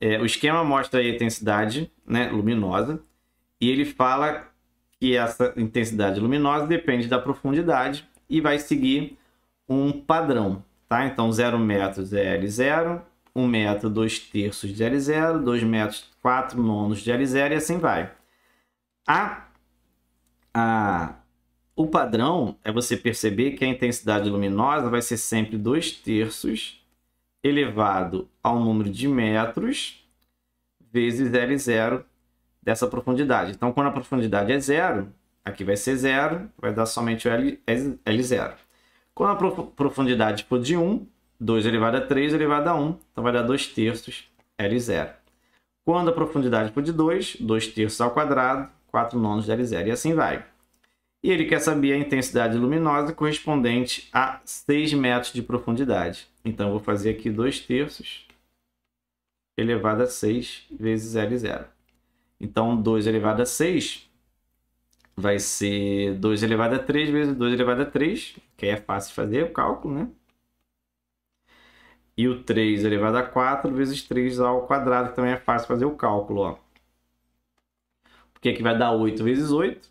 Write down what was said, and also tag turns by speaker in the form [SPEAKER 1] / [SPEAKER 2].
[SPEAKER 1] É, o esquema mostra a intensidade né, luminosa e ele fala que essa intensidade luminosa depende da profundidade e vai seguir um padrão. Tá? Então, 0 metros é L0, 1 um metro, 2 terços de L0, 2 metros, 4 nonos de L0 e assim vai. A, a, o padrão é você perceber que a intensidade luminosa vai ser sempre 2 terços elevado ao número de metros vezes L0 dessa profundidade. Então, quando a profundidade é zero, aqui vai ser zero, vai dar somente o L, L0. Então quando a profundidade for de 1, 2 elevado a 3 elevado a 1, então vai dar 2 terços L0. Quando a profundidade for de 2, 2 terços ao quadrado, 4 nonos de L0, e assim vai. E ele quer saber a intensidade luminosa correspondente a 6 metros de profundidade. Então, eu vou fazer aqui 2 terços elevado a 6 vezes L0. Então, 2 elevado a 6 vai ser 2 elevado a 3 vezes 2 elevado a 3, que é fácil fazer o cálculo, né? E o 3 elevado a 4 vezes 3 ao quadrado, que também é fácil fazer o cálculo, ó. Porque aqui vai dar 8 vezes 8